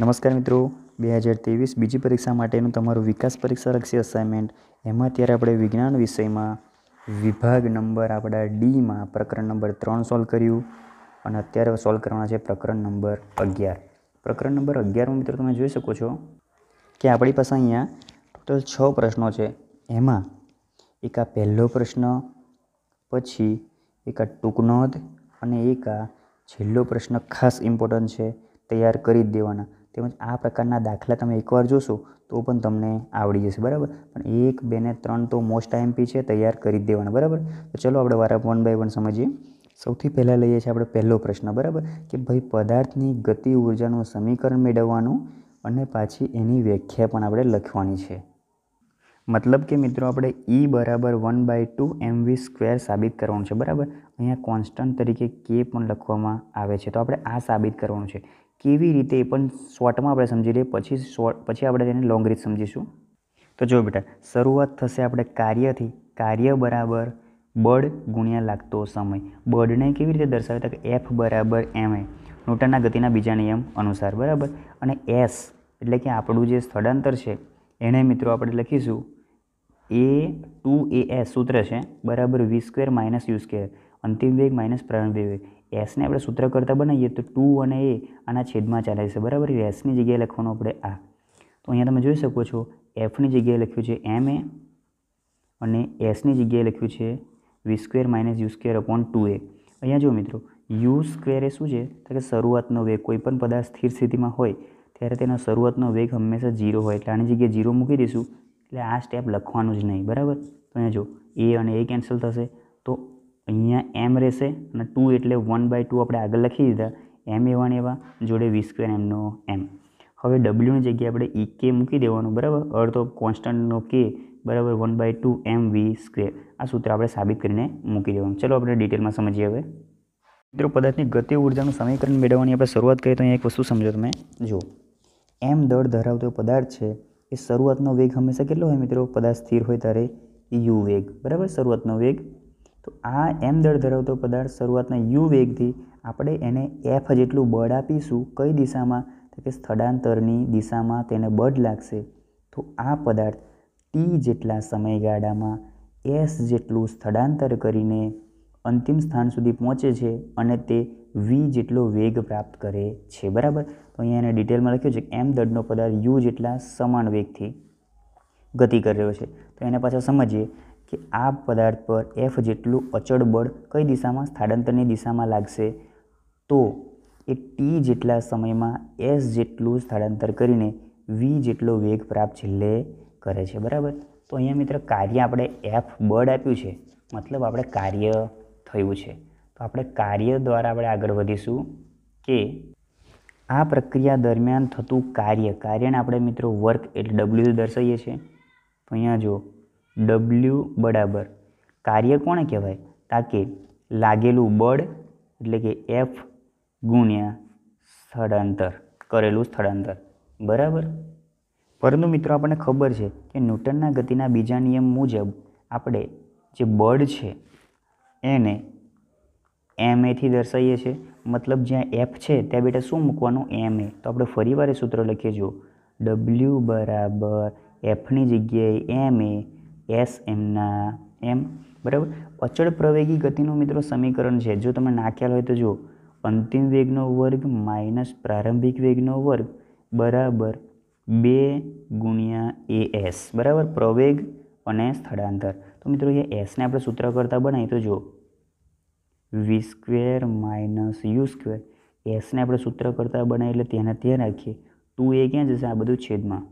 નમસ્કાર મિત્રો બે હજાર ત્રેવીસ બીજી પરીક્ષા માટેનું તમારું વિકાસ પરીક્ષા પરીક્ષાલક્ષી અસાઇનમેન્ટ એમાં અત્યારે આપણે વિજ્ઞાન વિષયમાં વિભાગ નંબર આપણા ડીમાં પ્રકરણ નંબર ત્રણ સોલ્વ કર્યું અને અત્યારે સોલ્વ કરવાના છે પ્રકરણ નંબર અગિયાર પ્રકરણ નંબર અગિયારમાં મિત્રો તમે જોઈ શકો છો કે આપણી પાસે અહીંયા ટોટલ છ પ્રશ્નો છે એમાં એક આ પહેલો પ્રશ્ન પછી એક આ ટૂંકનો અને એક આ છેલ્લો પ્રશ્ન ખાસ ઇમ્પોર્ટન્ટ છે તૈયાર કરી જ દેવાના તેમજ આ પ્રકારના દાખલા તમે એકવાર જોશો તો પણ તમને આવડી જશે બરાબર પણ એક બે ને ત્રણ તો મોસ્ટ આઈએમપી છે તૈયાર કરી જ દેવાના બરાબર તો ચલો આપણે વારા વન બાય વન સમજીએ સૌથી પહેલાં લઈએ છીએ આપણે પહેલો પ્રશ્ન બરાબર કે ભાઈ પદાર્થની ગતિ ઉર્જાનું સમીકરણ મેળવવાનું અને પાછી એની વ્યાખ્યા પણ આપણે લખવાની છે મતલબ કે મિત્રો આપણે ઈ e બરાબર one by two MV square સાબિત કરવાનું છે બરાબર અહીંયા કોન્સ્ટન્ટ તરીકે કે પણ લખવામાં આવે છે તો આપણે આ સાબિત કરવાનું છે કેવી રીતે એ પણ શોર્ટમાં આપણે સમજી લઈએ પછી શોર્ટ પછી આપણે તેને લોંગ રીત સમજીશું તો જો બેટા શરૂઆત થશે આપણે કાર્યથી કાર્ય બરાબર બળ ગુણ્યા લાગતો સમય બળને કેવી રીતે દર્શાવે કે એફ બરાબર એમ એ ન્યૂટનના ગતિના બીજા નિયમ અનુસાર બરાબર અને એસ એટલે કે આપણું જે સ્થળાંતર છે એને મિત્રો આપણે લખીશું એ ટુ એ એસ સૂત્ર છે બરાબર V square minus U square અંતિમ વેગ માઇનસ પ્રારંભિક વેગ એસને આપણે સૂત્ર કરતાં બનાવીએ તો ટુ અને એ આના છેદમાં ચાલે છે બરાબર એસની જગ્યાએ લખવાનું આપણે આ તો અહીંયા તમે જોઈ શકો છો એફની જગ્યાએ લખ્યું છે એમ એ અને એસની જગ્યાએ લખ્યું છે V square minus U square upon two A અહીંયા જો મિત્રો યુ સ્ક્વેર એ શું છે તો કે શરૂઆતનો વેગ કોઈ પણ પદાર્થ સ્થિર સ્થિતિમાં હોય ત્યારે તેનો શરૂઆતનો વેગ હંમેશા ઝીરો હોય એટલે આની જગ્યાએ ઝીરો મૂકી દઈશું એટલે આ સ્ટેપ લખવાનું જ નહીં બરાબર તો અહીંયા જો એ અને એ કેન્સલ થશે તો અહીંયા એમ રહેશે અને ટુ એટલે વન બાય ટુ આપણે આગળ લખી દીધા એમ એવાને એવા જોડે વી સ્ક્વેર એમનો એમ હવે ડબલ્યુની જગ્યાએ આપણે ઈ e કે મૂકી દેવાનું બરાબર અર્થ ઓફ કોન્સ્ટન્ટનો કે બરાબર one by two M V square આ સૂત્ર આપણે સાબિત કરીને મૂકી દેવાનું ચલો આપણે ડિટેલમાં સમજીએ હવે મિત્રો પદાર્થની ગતિ ઉર્જાનું સમીકરણ મેળવવાની આપણે શરૂઆત કરીએ તો અહીંયા એક વસ્તુ સમજો તમે જુઓ એમ દળ ધરાવતો પદાર્થ છે એ શરૂઆતનો વેગ હંમેશા કેટલો હોય મિત્રો પદાર્થ સ્થિર હોય ત્યારે યુ વેગ બરાબર શરૂઆતનો વેગ તો આ એમ દળ ધરાવતો પદાર્થ શરૂઆતના યુ વેગથી આપણે એને એફ જેટલું બળ આપીશું કઈ દિશામાં તો કે સ્થળાંતરની દિશામાં તેને બળ લાગશે તો આ પદાર્થ ટી જેટલા સમયગાળામાં એસ જેટલું સ્થળાંતર કરીને અંતિમ સ્થાન સુધી પહોંચે છે અને તે વી જેટલો વેગ પ્રાપ્ત કરે છે બરાબર તો અહીંયા એને ડિટેલમાં લખ્યું છે કે એમ દળનો પદાર્થ યુ જેટલા સમાન વેગથી ગતિ કરી રહ્યો છે તો એને પાછા સમજીએ કે આ પદાર્થ પર એફ જેટલું અચળ બળ કઈ દિશામાં સ્થળાંતરની દિશામાં લાગશે તો એ ટી જેટલા સમયમાં એસ જેટલું સ્થળાંતર કરીને વી જેટલો વેગ પ્રાપ્ત છેલ્લે કરે છે બરાબર તો અહીંયા મિત્ર કાર્ય આપણે એફ બળ આપ્યું છે મતલબ આપણે કાર્ય થયું છે તો આપણે કાર્ય દ્વારા આપણે આગળ વધીશું કે આ પ્રક્રિયા દરમિયાન થતું કાર્ય કાર્યને આપણે મિત્રો વર્ક એટલે ડબલ્યુ દર્શાવીએ છીએ તો અહીંયા જો ડબલ્યુ બરાબર કાર્ય કોણે કહેવાય તાકે લાગેલું બળ એટલે કે એફ ગુણ્યા સ્થળાંતર કરેલું સ્થળાંતર બરાબર પરંતુ મિત્રો આપણને ખબર છે કે ન્યૂટનના ગતિના બીજા નિયમ મુજબ આપણે જે બળ છે એને એમ એથી દર્શાવીએ છીએ મતલબ જ્યાં એફ છે ત્યાં બેટા શું મૂકવાનું એમ એ તો આપણે ફરીવાર સૂત્ર લખીએ જો ડબલ્યુ બરાબર એફની જગ્યાએ એમ એ એસ એમના એમ બરાબર અચળ પ્રવેગી ગતિનું મિત્રો સમીકરણ છે જો તમે ના હોય તો જુઓ અંતિમ વેગનો વર્ગ માઇનસ પ્રારંભિક વેગનો વર્ગ બરાબર બે ગુણ્યા એ એસ બરાબર પ્રવેગ અને સ્થળાંતર તો મિત્રો એ એસને આપણે સૂત્ર કરતાં બનાવી તો જુઓ V square minus U square એસને આપણે સૂત્ર કરતાં બનાવીએ એટલે ત્યાંના ત્યાં રાખીએ ટુ એ ક્યાં જશે આ બધું છેદમાં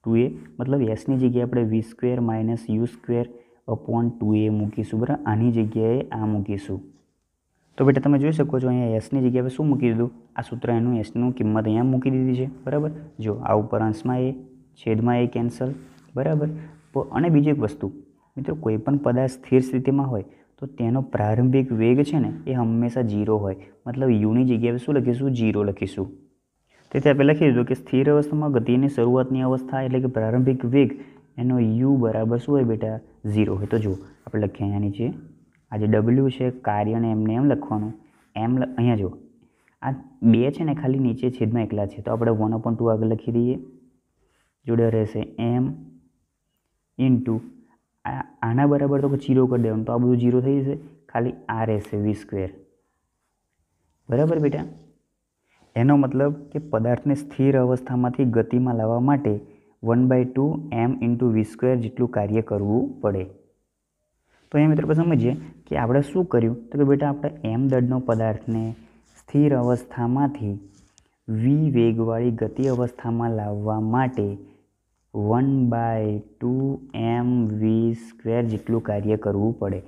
ટુ એ મતલબ એસની જગ્યાએ આપણે V square minus U square upon two A મૂકીશું બરાબર આની જગ્યાએ આ મૂકીશું તો બેટા તમે જોઈ શકો છો અહીંયા એસની જગ્યાએ શું મૂકી દીધું આ સૂત્ર એનું એસનું કિંમત અહીંયા મૂકી દીધી છે બરાબર જો આ ઉપર અંશમાં એ છેદમાં એ કેન્સલ બરાબર અને બીજી એક વસ્તુ મિત્રો કોઈપણ પદાર્થ સ્થિર સ્થિતિમાં હોય તો તેનો પ્રારંભિક વેગ છે ને એ હંમેશા જીરો હોય મતલબ યુની જગ્યાએ શું લખીશું જીરો લખીશું તેથી આપણે લખી દીધું કે સ્થિર અવસ્થામાં ગતિની શરૂઆતની અવસ્થા એટલે કે પ્રારંભિક વેગ એનો યુ બરાબર શું હોય બેટા ઝીરો હોય તો જુઓ આપણે લખીએ અહીંયા નીચે આ જે ડબલ્યુ છે કાર્યને એમને એમ લખવાનું એમ અહીંયા જુઓ આ બે છે ને ખાલી નીચે છેદમાં એકલા છે તો આપણે વન અપોન ટુ આગળ લખી દઈએ જોડે રહેશે એમ ઇન્ટુ આના બરાબર તો જીરો કરી દેવાનું તો આ બધું જીરો થઈ જશે ખાલી આ રહેશે વી સ્ક્વેર બરાબર બેટા એનો મતલબ કે પદાર્થને સ્થિર અવસ્થામાંથી ગતિમાં લાવવા માટે one by two M into V square જેટલું કાર્ય કરવું પડે તો એ મિત્ર મિત્રો સમજીએ કે આપણે શું કર્યું તો કે બેટા આપણે એમ દળનો પદાર્થને સ્થિર અવસ્થામાંથી વી વેગવાળી ગતિ અવસ્થામાં લાવવા માટે one by two M V square જેટલું કાર્ય કરવું પડે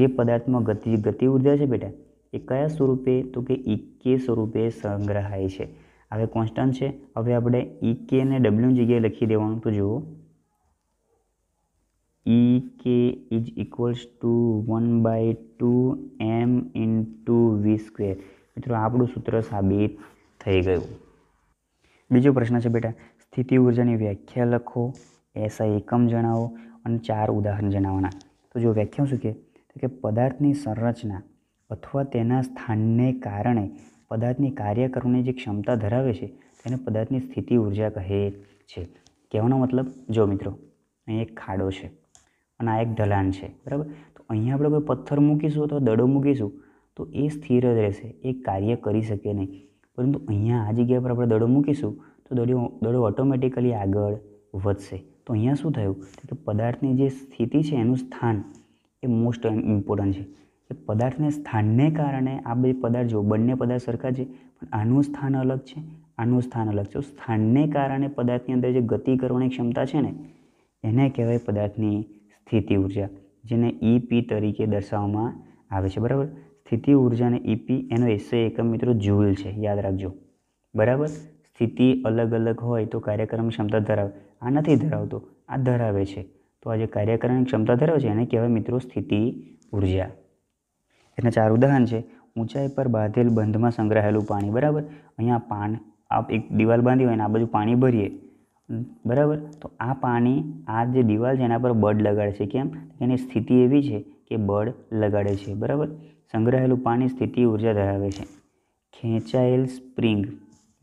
જે પદાર્થમાં ગતિ ગતિ ઉર્જા છે બેટા એ કયા સ્વરૂપે તો કે ઈકે સ્વરૂપે સંગ્રહાય છે હવે કોન્સ્ટન્ટ છે હવે આપણે ઈકે ને ડબલ્યુ જગ્યાએ લખી દેવાનું તો જુઓ E K is equals to one by two M into V square મિત્રો આપણું સૂત્ર સાબિત થઈ ગયું બીજો પ્રશ્ન છે બેટા સ્થિતિ ઉર્જાની વ્યાખ્યા લખો એસઆઈ એકમ જણાવો અને ચાર ઉદાહરણ જણાવવાના તો જો વ્યાખ્યા શું કે પદાર્થની સંરચના અથવા તેના સ્થાનને કારણે પદાર્થની કાર્ય કરવાની જે ક્ષમતા ધરાવે છે તેને પદાર્થની સ્થિતિ ઉર્જા કહે છે કહેવાનો મતલબ જો મિત્રો અહીં એક ખાડો છે અને આ એક ઢલાન છે બરાબર તો અહીંયા આપણે કોઈ પથ્થર મૂકીશું અથવા દડો મૂકીશું તો એ સ્થિર જ રહેશે એ કાર્ય કરી શકે નહીં પરંતુ અહીંયા આ જગ્યા પર આપણે દડો મૂકીશું તો દડો દડો ઓટોમેટિકલી આગળ વધશે તો અહીંયા શું થયું કે પદાર્થની જે સ્થિતિ છે એનું સ્થાન એ મોસ્ટ ઇમ્પોર્ટન્ટ છે કે પદાર્થને સ્થાનને કારણે આ બે પદાર્થ જો બંને પદાર્થ સરખા છે પણ આનું સ્થાન અલગ છે આનું સ્થાન અલગ છે સ્થાનને કારણે પદાર્થની અંદર જે ગતિ કરવાની ક્ષમતા છે ને એને કહેવાય પદાર્થની સ્થિતિ ઉર્જા જેને ઈપી e તરીકે દર્શાવવામાં આવે છે બરાબર સ્થિતિ ઉર્જાને ઈપી e એનો એસે એકમ મિત્રો જુલ છે યાદ રાખજો બરાબર સ્થિતિ અલગ અલગ હોય તો કાર્યક્રમ ક્ષમતા ધરાવે આ નથી ધરાવતો આ ધરાવે છે તો આ જે કાર્યક્રમની ક્ષમતા ધરાવે છે એને કહેવાય મિત્રો સ્થિતિ ઉર્જા એના ચાર ઉદાહરણ છે ઊંચાઈ પર બાંધેલ બંધમાં સંગ્રહાયેલું પાણી બરાબર અહીંયા પાન આપ એક દિવાલ બાંધી હોય ને આ બાજુ પાણી ભરીએ બરાબર તો આ પાણી આ જે દિવાલ છે એના પર બળ લગાડે છે કેમ એની સ્થિતિ એવી છે કે બળ લગાડે છે બરાબર સંગ્રહાયેલું પાણી સ્થિતિ ઉર્જા ધરાવે છે ખેંચાયેલ સ્પ્રિંગ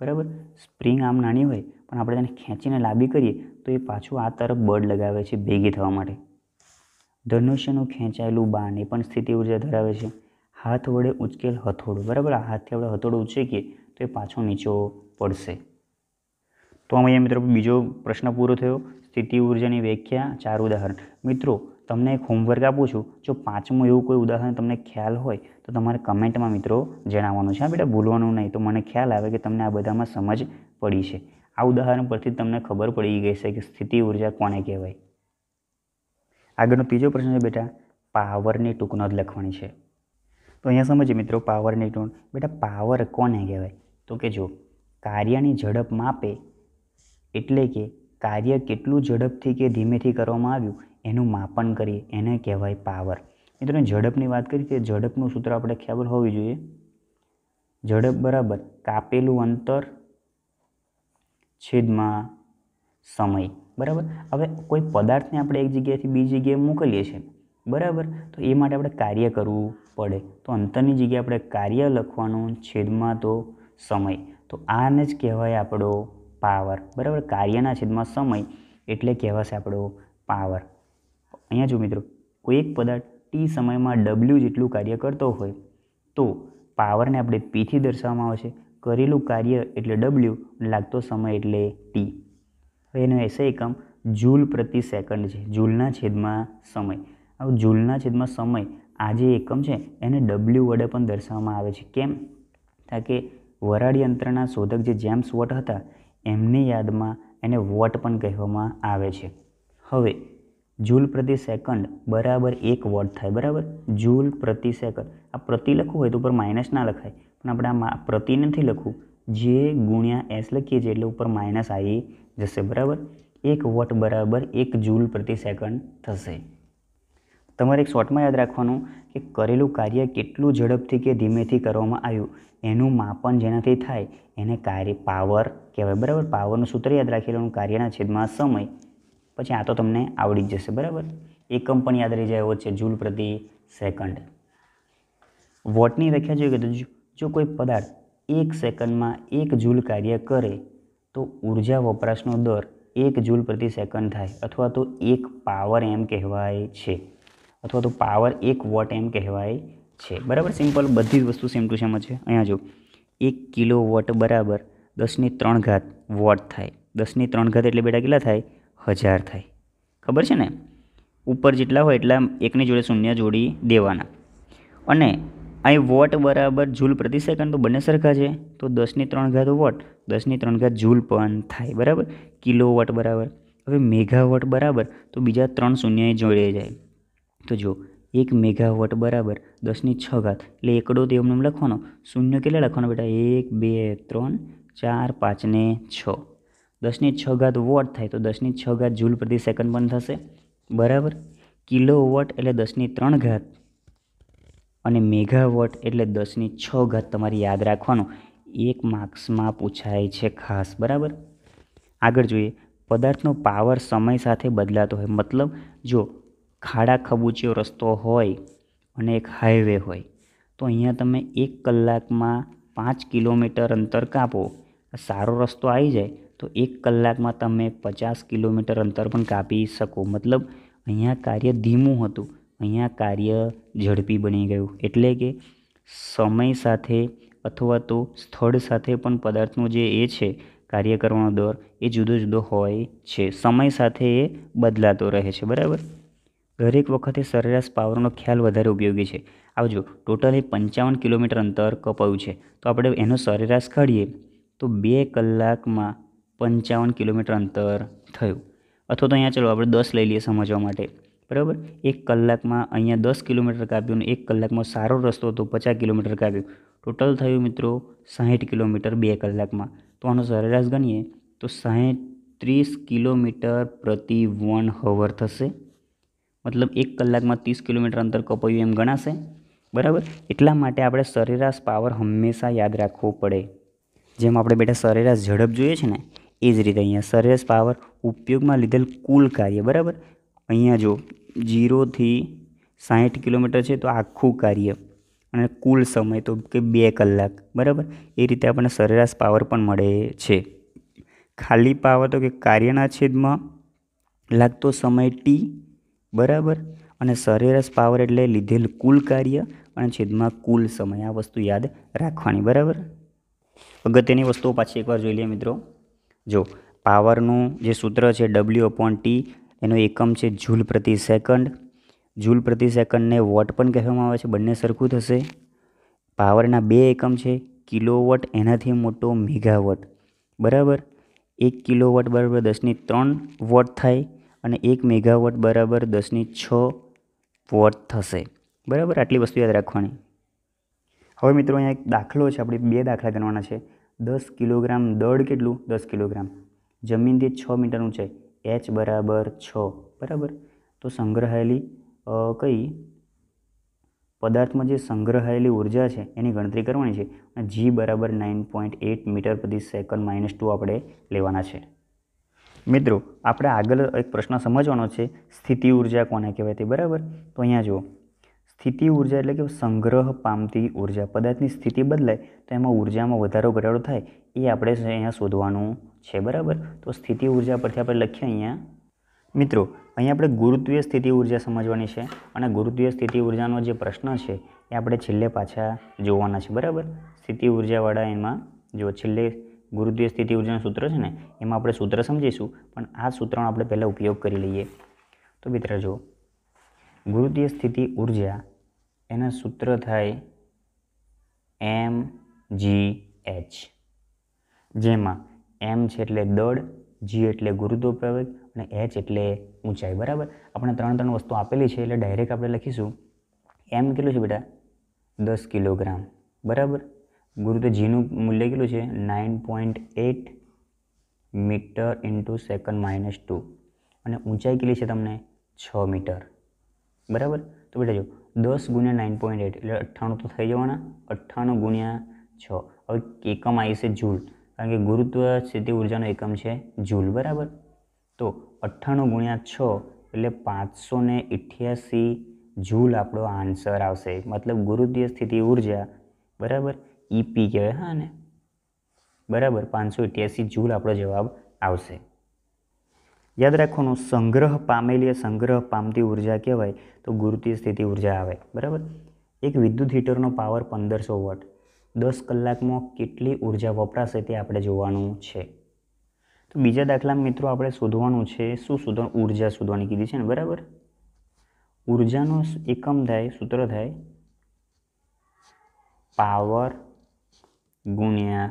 બરાબર સ્પ્રિંગ આમ નાની હોય પણ આપણે તેને ખેંચીને લાંબી કરીએ તો એ પાછું આ તરફ બળ લગાવે છે ભેગી થવા માટે ધનુષ્યનું ખેંચાયેલું બાણ એ પણ સ્થિતિ ઉર્જા ધરાવે છે હાથ વડે ઉચકેલ હથોડો બરાબર આ હાથથી આપણે હથોડું ઉચકીએ તો એ પાછો નીચો પડશે તો આમ અહીંયા મિત્રો બીજો પ્રશ્ન પૂરો થયો સ્થિતિ ઉર્જાની વ્યાખ્યા ચાર ઉદાહરણ મિત્રો તમને એક હોમવર્ક આપું છું જો પાંચમું એવું કોઈ ઉદાહરણ તમને ખ્યાલ હોય તો તમારે કમેન્ટમાં મિત્રો જણાવવાનું છે હા બેટા ભૂલવાનું નહીં તો મને ખ્યાલ આવે કે તમને આ બધામાં સમજ પડી છે આ ઉદાહરણ પરથી તમને ખબર પડી ગઈ છે કે સ્થિતિ ઉર્જા કોને કહેવાય આગળનો ત્રીજો પ્રશ્ન છે બેટા પાવરની ટૂંકનોંધ લખવાની છે તો અહીંયા સમજીએ મિત્રો પાવરની ટોન બેટા પાવર કોને કહેવાય તો કે જો કાર્યની ઝડપ માપે એટલે કે કાર્ય કેટલું ઝડપથી કે ધીમેથી કરવામાં આવ્યું એનું માપન કરીએ એને કહેવાય પાવર મિત્રો ઝડપની વાત કરી તે ઝડપનું સૂત્ર આપણે ખ્યાલ હોવી જોઈએ ઝડપ બરાબર કાપેલું અંતર છેદમાં સમય બરાબર હવે કોઈ પદાર્થને આપણે એક જગ્યાએથી બીજી જગ્યાએ મોકલીએ છીએ બરાબર તો એ માટે આપણે કાર્ય કરવું પડે તો અંતરની જગ્યાએ આપણે કાર્ય લખવાનું છેદમાં તો સમય તો આને જ કહેવાય આપણો પાવર બરાબર કાર્યના છેદમાં સમય એટલે કહેવાશે આપણો પાવર અહીંયા જો મિત્રો કોઈ એક પદાર્થ ટી સમયમાં ડબલ્યુ જેટલું કાર્ય કરતો હોય તો પાવરને આપણે પીથી દર્શાવવામાં આવશે કરેલું કાર્ય એટલે ડબલ્યુ લાગતો સમય એટલે ટી હવે એનો એસે એકમ જૂલ પ્રતિ સેકન્ડ છે જૂલના છેદમાં સમય હવે જૂલના છેદમાં સમય આ જે એકમ છે એને ડબલ્યુ વડે પણ દર્શાવવામાં આવે છે કેમ કારણ કે વરાળ યંત્રના શોધક જે જેમ્સ વોટ હતા એમની યાદમાં એને વોટ પણ કહેવામાં આવે છે હવે જૂલ પ્રતિ સેકન્ડ બરાબર એક વોટ થાય બરાબર જૂલ પ્રતિ સેકન્ડ આ પ્રતિ લખવું હોય તો ઉપર માઇનસ ના લખાય પણ આપણે આ પ્રતિ નથી લખવું જે ગુણ્યા એસ લખીએ છીએ એટલે ઉપર માઇનસ આવી જશે બરાબર એક વોટ બરાબર એક જૂલ પ્રતિ સેકન્ડ થશે તમારે એક શોર્ટમાં યાદ રાખવાનું કે કરેલું કાર્ય કેટલું ઝડપથી કે ધીમેથી કરવામાં આવ્યું એનું માપન જેનાથી થાય એને કાર્ય પાવર કહેવાય બરાબર પાવરનું સૂત્ર યાદ રાખી લેવાનું કાર્યના છેદમાં સમય પછી આ તો તમને આવડી જ જશે બરાબર એકમ પણ યાદ રહી જાય એવો છે જૂલ પ્રતિ સેકન્ડ વોટની વ્યાખ્યા જોઈએ કે જો કોઈ પદાર્થ એક સેકન્ડમાં એક જૂલ કાર્ય કરે તો ઉર્જા વપરાશનો દર એક જૂલ પ્રતિ સેકન્ડ થાય અથવા તો એક પાવર એમ કહેવાય છે અથવા તો પાવર એક વોટ એમ કહેવાય છે બરાબર સિમ્પલ બધી જ વસ્તુ સેમ ટુ સેમ છે અહીંયા જો એક કિલો વોટ બરાબર દસની ત્રણ ઘાત વોટ થાય દસની ત્રણ ઘાત એટલે બેટા કેટલા થાય હજાર થાય ખબર છે ને ઉપર જેટલા હોય એટલા એકની જોડે શૂન્ય જોડી દેવાના અને અહીં વોટ બરાબર ઝૂલ પ્રતિ સેકન્ડ તો બંને સરખા છે તો દસની ત્રણ ઘાત વોટ દસની ત્રણ ઘાત ઝૂલ પણ થાય બરાબર કિલો વોટ બરાબર હવે મેગા વોટ બરાબર તો બીજા ત્રણ શૂન્ય જોડે જાય તો જો એક મેગાવોટ બરાબર દસની છ ઘાત એટલે એકડો તે એમને લખવાનો શૂન્ય કેટલા લખવાનો બેટા એક બે ત્રણ ચાર પાંચ ને છ દસની છ ઘાત વોટ થાય તો દસની છ ઘાત જૂલ પ્રતિ સેકન્ડ પણ થશે બરાબર કિલો વોટ એટલે દસની ત્રણ ઘાત અને મેગાવોટ એટલે દસની છ ઘાત તમારે યાદ રાખવાનો એક માર્ક્સમાં પૂછાય છે ખાસ બરાબર આગળ જોઈએ પદાર્થનો પાવર સમય સાથે બદલાતો હોય મતલબ જો ખાડા ખબૂચિયો રસ્તો હોય અને એક હાઈવે હોય તો અહીંયા તમે એક કલાકમાં પાંચ કિલોમીટર અંતર કાપો સારો રસ્તો આવી જાય તો એક કલાકમાં તમે પચાસ કિલોમીટર અંતર પણ કાપી શકો મતલબ અહીંયા કાર્ય ધીમું હતું અહીંયા કાર્ય ઝડપી બની ગયું એટલે કે સમય સાથે અથવા તો સ્થળ સાથે પણ પદાર્થનું જે એ છે કાર્ય કરવાનો દર એ જુદો જુદો હોય છે સમય સાથે એ બદલાતો રહે છે બરાબર દરેક વખતે સરેરાશ પાવરનો ખ્યાલ વધારે ઉપયોગી છે આવજો ટોટલ એ પંચાવન કિલોમીટર અંતર કપાયું છે તો આપણે એનો સરેરાશ કાઢીએ તો બે કલાકમાં પંચાવન કિલોમીટર અંતર થયું અથવા તો અહીંયા ચલો આપણે દસ લઈ લઈએ સમજવા માટે બરાબર એક કલાકમાં અહીંયા દસ કિલોમીટર કાપ્યું અને એક કલાકમાં સારો રસ્તો હતો પચાસ કિલોમીટર કાપ્યું ટોટલ થયું મિત્રો સાહીઠ કિલોમીટર બે કલાકમાં તો આનો સરેરાશ ગણીએ તો સાહીઠ ત્રીસ કિલોમીટર પ્રતિ વન હવર થશે મતલબ એક કલાકમાં ત્રીસ કિલોમીટર અંતર કપાયું એમ ગણાશે બરાબર એટલા માટે આપણે સરેરાશ પાવર હંમેશા યાદ રાખવો પડે જેમ આપણે બેટા સરેરાશ ઝડપ જોઈએ છે ને એ જ રીતે અહીંયા સરેરાશ પાવર ઉપયોગમાં લીધેલ કુલ કાર્ય બરાબર અહીંયા જો જીરોથી સાહીઠ કિલોમીટર છે તો આખું કાર્ય અને કુલ સમય તો કે બે કલાક બરાબર એ રીતે આપણને સરેરાશ પાવર પણ મળે છે ખાલી પાવર તો કે કાર્યના છેદમાં લાગતો સમય ટી બરાબર અને સરેરાશ પાવર એટલે લીધેલ કુલ કાર્ય અને છેદમાં કુલ સમય આ વસ્તુ યાદ રાખવાની બરાબર અગત્યની વસ્તુઓ પાછી એકવાર જોઈ લઈએ મિત્રો જો પાવરનું જે સૂત્ર છે ડબલ્યુ અપોન ટી એનો એકમ છે જૂલ પ્રતિ સેકન્ડ જૂલ પ્રતિ સેકન્ડને વોટ પણ કહેવામાં આવે છે બંને સરખું થશે પાવરના બે એકમ છે કિલોવોટ એનાથી મોટો મેગાવોટ બરાબર એક કિલોવોટ બરાબર દસની ત્રણ વોટ થાય અને એક મેગાવોટ બરાબર દસની છ વોટ થશે બરાબર આટલી વસ્તુ યાદ રાખવાની હવે મિત્રો અહીંયા એક દાખલો છે આપણે બે દાખલા ગણવાના છે દસ કિલોગ્રામ દળ કેટલું દસ કિલોગ્રામ જમીનથી છ મીટરનું છે એચ બરાબર છ બરાબર તો સંગ્રહાયેલી કઈ પદાર્થમાં જે સંગ્રહાયેલી ઉર્જા છે એની ગણતરી કરવાની છે અને જી બરાબર નાઇન પોઈન્ટ એટ મીટર પ્રતિ સેકન્ડ માઇનસ ટુ આપણે લેવાના છે મિત્રો આપણે આગળ એક પ્રશ્ન સમજવાનો છે સ્થિતિ ઉર્જા કોને કહેવાય તે બરાબર તો અહીંયા જુઓ સ્થિતિ ઉર્જા એટલે કે સંગ્રહ પામતી ઉર્જા પદાર્થની સ્થિતિ બદલાય તો એમાં ઉર્જામાં વધારો ઘટાડો થાય એ આપણે અહીંયા શોધવાનું છે બરાબર તો સ્થિતિ ઉર્જા પરથી આપણે લખીએ અહીંયા મિત્રો અહીંયા આપણે ગુરુત્વીય સ્થિતિ ઉર્જા સમજવાની છે અને ગુરુત્વીય સ્થિતિ ઉર્જાનો જે પ્રશ્ન છે એ આપણે છેલ્લે પાછા જોવાના છે બરાબર સ્થિતિ ઉર્જાવાળા એમાં જો છેલ્લે ગુરુદ્વીય સ્થિતિ ઉર્જાનું સૂત્ર છે ને એમાં આપણે સૂત્ર સમજીશું પણ આ સૂત્રનો આપણે પહેલાં ઉપયોગ કરી લઈએ તો મિત્ર જુઓ ગુરુદ્વીય સ્થિતિ ઉર્જા એના સૂત્ર થાય એમ જી એચ જેમાં એમ છે એટલે દળ જી એટલે ગુરુદ્વ પ્રવેગ અને એચ એટલે ઊંચાઈ બરાબર આપણે ત્રણ ત્રણ વસ્તુ આપેલી છે એટલે ડાયરેક્ટ આપણે લખીશું એમ કેટલું છે બેટા દસ કિલોગ્રામ બરાબર ગુરુ તો જીનું મૂલ્ય કેટલું છે nine point eight metre into second minus two અને ઊંચાઈ કેટલી છે તમને છ મીટર બરાબર તો બેટા જો દસ ગુણ્યા નાઇન પોઈન્ટ એટ એટલે અઠ્ઠાણું તો થઈ જવાના અઠ્ઠાણું ગુણ્યા છ હવે એકમ આવી છે જૂલ કારણ કે ગુરુત્વ સ્થિતિ ઉર્જાનો એકમ છે જૂલ બરાબર તો અઠ્ઠાણું ગુણ્યા છ એટલે પાંચસો ને જૂલ આપણો આન્સર આવશે મતલબ ગુરુત્વીય સ્થિતિ ઉર્જા બરાબર ઈપી કહેવાય હા ને બરાબર પાંચસો અઠ્યાસી જૂલ આપણો જવાબ આવશે યાદ રાખવાનું સંગ્રહ પામેલી સંગ્રહ પામતી ઉર્જા કહેવાય તો ગુરુતી સ્થિતિ ઉર્જા આવે બરાબર એક વિદ્યુત હીટરનો પાવર પંદરસો વોટ દસ કલાકમાં કેટલી ઉર્જા વપરાશે તે આપણે જોવાનું છે તો બીજા દાખલા મિત્રો આપણે શોધવાનું છે શું શોધવાનું ઉર્જા શોધવાની કીધી છે ને બરાબર ઉર્જાનો એકમ થાય સૂત્ર થાય પાવર ગુણ્યા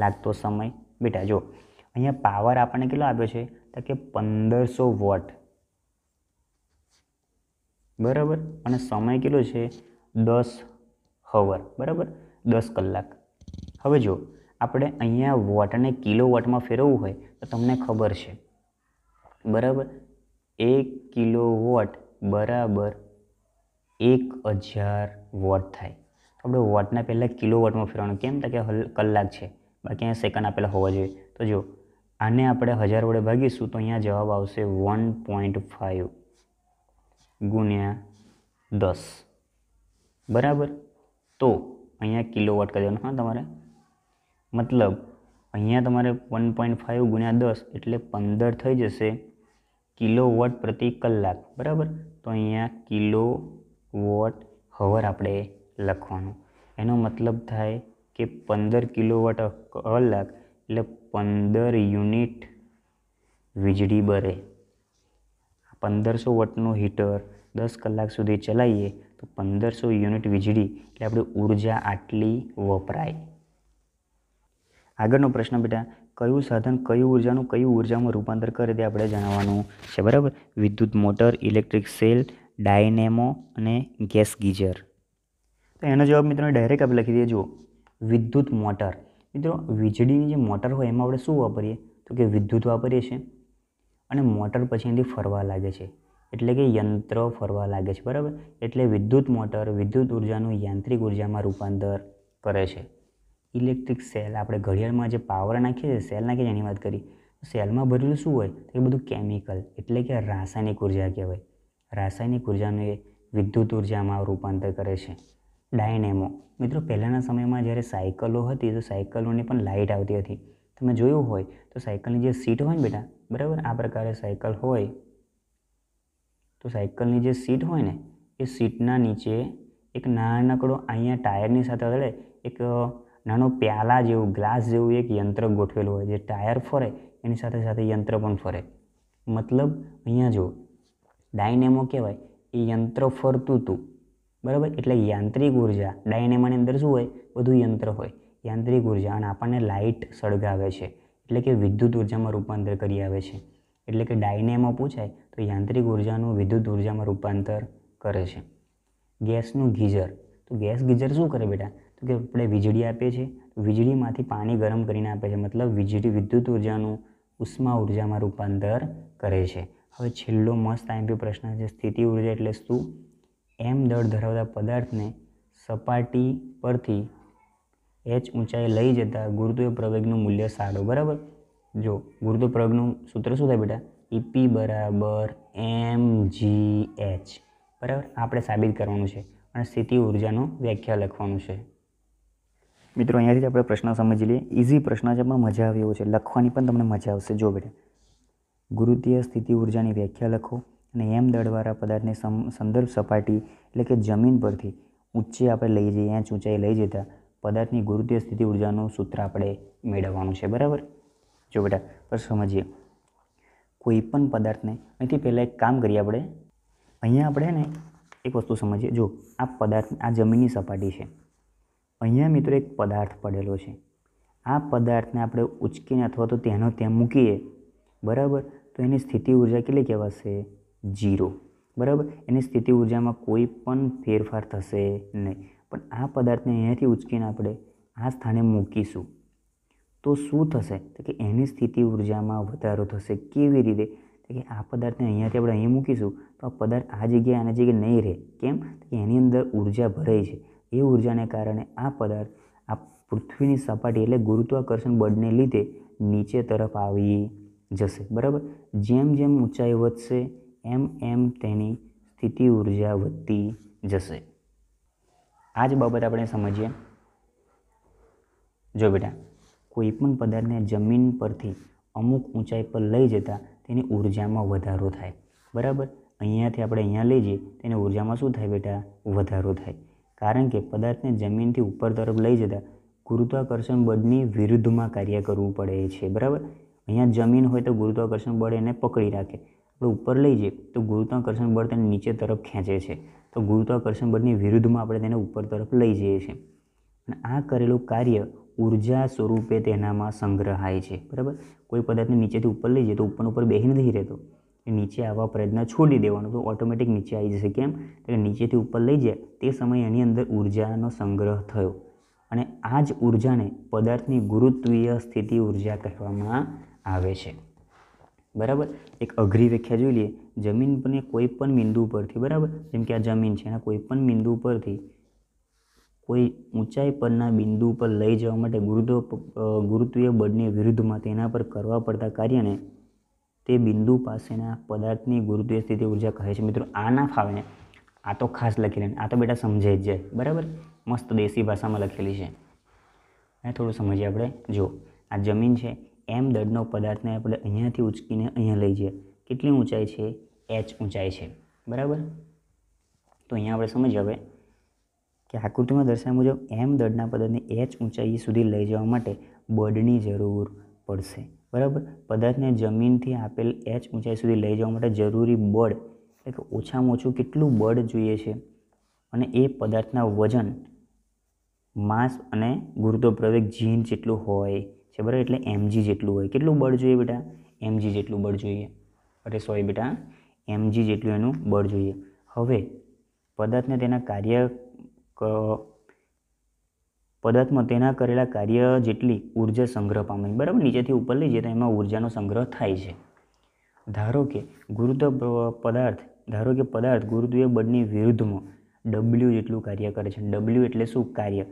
લાગતો સમય બેટા જો અહીંયા પાવર આપણને કેટલો આપ્યો છે તો કે પંદરસો વોટ બરાબર અને સમય કેટલો છે દસ હવર બરાબર દસ કલાક હવે જો આપણે અહીંયા વોટને કિલો વોટમાં ફેરવવું હોય તો તમને ખબર છે બરાબર એક કિલો વોટ બરાબર એક હજાર વોટ થાય તો આપણે વોટના પહેલાં કિલો વોટમાં ફેરવાનું કેમ તો કે કલાક છે બાકી અહીંયા સેકન્ડ આપેલા હોવા જોઈએ તો જો આને આપણે હજાર વડે ભાગીશું તો અહીંયા જવાબ આવશે વન પોઈન્ટ ફાઇવ ગુણ્યા દસ બરાબર તો અહીંયા કિલો વોટ કરી દેવાનું હા તમારે મતલબ અહીંયા તમારે વન પોઈન્ટ ફાઇવ ગુણ્યા દસ એટલે પંદર થઈ જશે કિલો વોટ પ્રતિ કલાક બરાબર તો અહીંયા કિલો વોટ હવર આપણે લખવાનું એનો મતલબ થાય કે પંદર કિલોવોટ કલાક એટલે પંદર યુનિટ વીજળી બરે પંદરસો વોટનું હીટર દસ કલાક સુધી ચલાવીએ તો પંદરસો યુનિટ વીજળી એટલે આપણી ઉર્જા આટલી વપરાય આગળનો પ્રશ્ન બેટા કયું સાધન કયું ઊર્જાનું કયું ઉર્જામાં રૂપાંતર કરે તે આપણે જણાવવાનું છે બરાબર વિદ્યુત મોટર ઇલેક્ટ્રિક સેલ ડાયનેમો અને ગેસ ગીઝર તો એનો જવાબ મિત્રો ડાયરેક્ટ આપણે લખી દઈએ જુઓ વિદ્યુત મોટર મિત્રો વીજળીની જે મોટર હોય એમાં આપણે શું વાપરીએ તો કે વિદ્યુત વાપરીએ છીએ અને મોટર પછી એનાથી ફરવા લાગે છે એટલે કે યંત્ર ફરવા લાગે છે બરાબર એટલે વિદ્યુત મોટર વિદ્યુત ઉર્જાનું યાંત્રિક ઉર્જામાં રૂપાંતર કરે છે ઇલેક્ટ્રિક સેલ આપણે ઘડિયાળમાં જે પાવર નાખીએ છીએ સેલ નાખીએ એની વાત કરી સેલમાં ભરેલું શું હોય તો એ બધું કેમિકલ એટલે કે રાસાયણિક ઉર્જા કહેવાય રાસાયણિક ઉર્જાનું એ વિદ્યુત ઉર્જામાં રૂપાંતર કરે છે ડાયનેમો મિત્રો પહેલાંના સમયમાં જ્યારે સાયકલો હતી તો સાયકલોને પણ લાઇટ આવતી હતી તમે જોયું હોય તો સાયકલની જે સીટ હોય ને બેટા બરાબર આ પ્રકારે સાયકલ હોય તો સાયકલની જે સીટ હોય ને એ સીટના નીચે એક નાનકડો અહીંયા ટાયરની સાથે અડે એક નાનો પ્યાલા જેવું ગ્લાસ જેવું એક યંત્ર ગોઠવેલું હોય જે ટાયર ફરે એની સાથે સાથે યંત્ર પણ ફરે મતલબ અહીંયા જો ડાયનેમો કહેવાય એ યંત્ર ફરતું હતું બરાબર એટલે યાંત્રિક ઉર્જા ડાયનેમાની અંદર શું હોય બધું યંત્ર હોય યાંત્રિક ઉર્જા અને આપણને લાઇટ સળગાવે છે એટલે કે વિદ્યુત ઉર્જામાં રૂપાંતર કરી આવે છે એટલે કે ડાયનેમો પૂછાય તો યાંત્રિક ઉર્જાનું વિદ્યુત ઉર્જામાં રૂપાંતર કરે છે ગેસનું ગીઝર તો ગેસ ગીઝર શું કરે બેટા તો કે આપણે વીજળી આપીએ છીએ વીજળીમાંથી પાણી ગરમ કરીને આપે છે મતલબ વીજળી વિદ્યુત ઉર્જાનું ઉષ્મા ઉર્જામાં રૂપાંતર કરે છે હવે છેલ્લો મસ્ત આઈમ્પી પ્રશ્ન છે સ્થિતિ ઉર્જા એટલે શું એમ દળ ધરાવતા પદાર્થને સપાટી પરથી એચ ઊંચાઈ લઈ જતાં ગુરુત્વ પ્રવેગનું મૂલ્ય સાડો બરાબર જો ગુરુત્વ પ્રવેગનું સૂત્ર શું થાય બેટા ઇપી e બરાબર એમ જી એચ બરાબર આપણે સાબિત કરવાનું છે અને સ્થિતિ ઉર્જાનું વ્યાખ્યા લખવાનું છે મિત્રો અહીંયાથી આપણે પ્રશ્ન સમજી લઈએ ઇઝી પ્રશ્ન છે પણ મજા આવે એવો છે લખવાની પણ તમને મજા આવશે જો બેટા ગુરુત્વીય સ્થિતિ ઉર્જાની વ્યાખ્યા લખો અને એમ દળવાળા પદાર્થને સંદર્ભ સપાટી એટલે કે જમીન પરથી ઊંચે આપણે લઈ જઈએ એંચ ઊંચાઈ લઈ જતા પદાર્થની ગુરુત્વીય સ્થિતિ ઉર્જાનું સૂત્ર આપણે મેળવવાનું છે બરાબર જો બેટા પર સમજીએ કોઈ કોઈપણ પદાર્થને અહીંથી પહેલાં એક કામ કરીએ આપણે અહીંયા આપણે ને એક વસ્તુ સમજીએ જો આ પદાર્થ આ જમીનની સપાટી છે અહીંયા મિત્રો એક પદાર્થ પડેલો છે આ પદાર્થને આપણે ઉચકીને અથવા તો તેનો ત્યાં મૂકીએ બરાબર તો એની સ્થિતિ ઉર્જા કેટલી કહેવાશે જીરો બરાબર એની સ્થિતિ ઉર્જામાં કોઈ પણ ફેરફાર થશે નહીં પણ આ પદાર્થને અહીંયાથી ઉચકીને આપણે આ સ્થાને મૂકીશું તો શું થશે તો કે એની સ્થિતિ ઉર્જામાં વધારો થશે કેવી રીતે તો કે આ પદાર્થને અહીંયાથી આપણે અહીં મૂકીશું તો આ પદાર્થ આ જગ્યાએ આના જગ્યાએ નહીં રહે કેમ કે એની અંદર ઉર્જા ભરાઈ છે એ ઉર્જાને કારણે આ પદાર્થ આ પૃથ્વીની સપાટી એટલે ગુરુત્વાકર્ષણ બળને લીધે નીચે તરફ આવી જશે બરાબર જેમ જેમ ઊંચાઈ વધશે એમ એમ તેની સ્થિતિ ઉર્જા વધતી જશે આ જ બાબત આપણે સમજીએ જો બેટા કોઈ પણ પદાર્થને જમીન પરથી અમુક ઊંચાઈ પર લઈ જતા તેની ઉર્જામાં વધારો થાય બરાબર અહીંયાથી આપણે અહીંયા લઈ જઈએ તેની ઉર્જામાં શું થાય બેટા વધારો થાય કારણ કે પદાર્થને જમીનથી ઉપર તરફ લઈ જતા ગુરુત્વાકર્ષણ બળની વિરુદ્ધમાં કાર્ય કરવું પડે છે બરાબર અહીંયા જમીન હોય તો ગુરુત્વાકર્ષણ બળ એને પકડી રાખે આપણે ઉપર લઈ જઈએ તો ગુરુત્વાકર્ષણ બળ તેને નીચે તરફ ખેંચે છે તો ગુરુત્વાકર્ષણ બળની વિરુદ્ધમાં આપણે તેને ઉપર તરફ લઈ જઈએ છીએ અને આ કરેલું કાર્ય ઉર્જા સ્વરૂપે તેનામાં સંગ્રહાય છે બરાબર કોઈ પદાર્થને નીચેથી ઉપર લઈ જઈએ તો ઉપર ઉપર બેહી નથી રહેતો એ નીચે આવા પ્રયત્ન છોડી દેવાનો તો ઓટોમેટિક નીચે આવી જશે કેમ કે નીચેથી ઉપર લઈ જાય તે સમયે એની અંદર ઉર્જાનો સંગ્રહ થયો અને આ જ ઉર્જાને પદાર્થની ગુરુત્વીય સ્થિતિ ઉર્જા કહેવામાં આવે છે બરાબર એક અઘરી વ્યાખ્યા જોઈ લઈએ જમીન પરની કોઈ પણ બિંદુ પરથી બરાબર જેમ કે આ જમીન છે એના કોઈ પણ બિંદુ પરથી કોઈ ઊંચાઈ પરના બિંદુ પર લઈ જવા માટે ગુરુત્વ ગુરુત્વીય બળની વિરુદ્ધમાં તેના પર કરવા પડતા કાર્યને તે બિંદુ પાસેના પદાર્થની ગુરુત્વીય સ્થિતિ ઉર્જા કહે છે મિત્રો આ ના ફાવે આ તો ખાસ લખી લેને આ તો બેટા સમજાઈ જ જાય બરાબર મસ્ત દેશી ભાષામાં લખેલી છે એ થોડું સમજીએ આપણે જો આ જમીન છે એમ દળનો પદાર્થને આપણે અહીંયાથી ઉંચકીને અહીંયા લઈ જઈએ કેટલી ઊંચાઈ છે એચ ઊંચાઈ છે બરાબર તો અહીંયા આપણે સમજી હવે કે આકૃતિમાં દર્શાવ્યા મુજબ એમ દળના પદાર્થને એચ ઊંચાઈ સુધી લઈ જવા માટે બળની જરૂર પડશે બરાબર પદાર્થને જમીનથી આપેલ એચ ઊંચાઈ સુધી લઈ જવા માટે જરૂરી બળ એટલે કે ઓછામાં ઓછું કેટલું બળ જોઈએ છે અને એ પદાર્થના વજન માસ અને ગુરુત્વ પ્રવેગ જીન જેટલું હોય છે બરાબર એટલે એમજી જેટલું હોય કેટલું બળ જોઈએ બેટા એમજી જેટલું બળ જોઈએ અરે સોરી બેટા એમજી જેટલું એનું બળ જોઈએ હવે પદાર્થને તેના કાર્ય પદાર્થમાં તેના કરેલા કાર્ય જેટલી ઊર્જા સંગ્રહ પામે બરાબર નીચેથી ઉપર લઈ જઈએ તો એમાં ઉર્જાનો સંગ્રહ થાય છે ધારો કે ગુરુત્વ પદાર્થ ધારો કે પદાર્થ ગુરુત્વીય બળની વિરુદ્ધમાં ડબલ્યુ જેટલું કાર્ય કરે છે ડબલ્યુ એટલે શું કાર્ય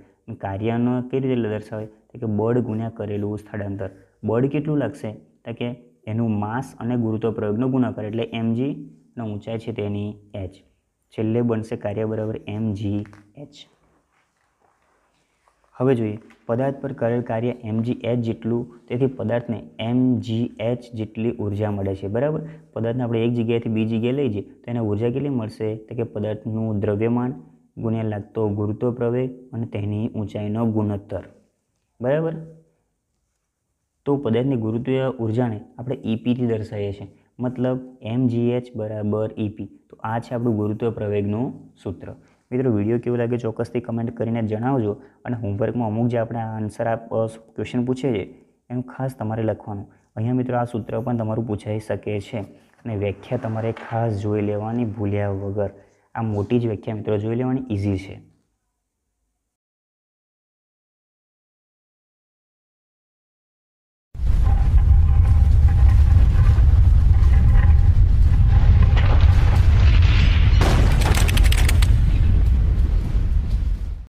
કાર્યનો કેવી રીતે દર્શાવે તો કે બળ ગુણ્યા કરેલું સ્થળાંતર બળ કેટલું લાગશે તો કે એનું માસ અને ગુરુત્વ પ્રયોગનો ગુણાકાર એટલે એમજી અને ઊંચાઈ છે તેની એચ છેલ્લે બનશે કાર્ય બરાબર એમ જી એચ હવે જોઈએ પદાર્થ પર કરેલ કાર્ય એમજી એચ જેટલું તેથી પદાર્થને એમ જી એચ જેટલી ઉર્જા મળે છે બરાબર પદાર્થને આપણે એક જગ્યાએથી બીજી જગ્યાએ લઈ જઈએ તો એને ઉર્જા કેટલી મળશે તો કે પદાર્થનું દ્રવ્યમાન ગુને લાગતો ગુરુત્વ પ્રવેગ અને તેની ઊંચાઈનો ગુણોત્તર બરાબર તો પદાર્થની ગુરુત્વીય ઉર્જાને આપણે ઈપીથી e દર્શાવીએ છીએ મતલબ એમ જીએચ બરાબર ઈપી e તો આ છે આપણું ગુરુત્વ પ્રવેગનું સૂત્ર મિત્રો વિડીયો કેવો લાગે ચોક્કસથી કમેન્ટ કરીને જણાવજો અને હોમવર્કમાં અમુક જે આપણે આન્સર આપ ક્વેશ્ચન પૂછે છે એનું ખાસ તમારે લખવાનું અહીંયા મિત્રો આ સૂત્ર પણ તમારું પૂછાઈ શકે છે અને વ્યાખ્યા તમારે ખાસ જોઈ લેવાની ભૂલ્યા વગર આ મોટી જ વ્યાખ્યા મિત્રો જોઈ લેવાની ઇઝી છે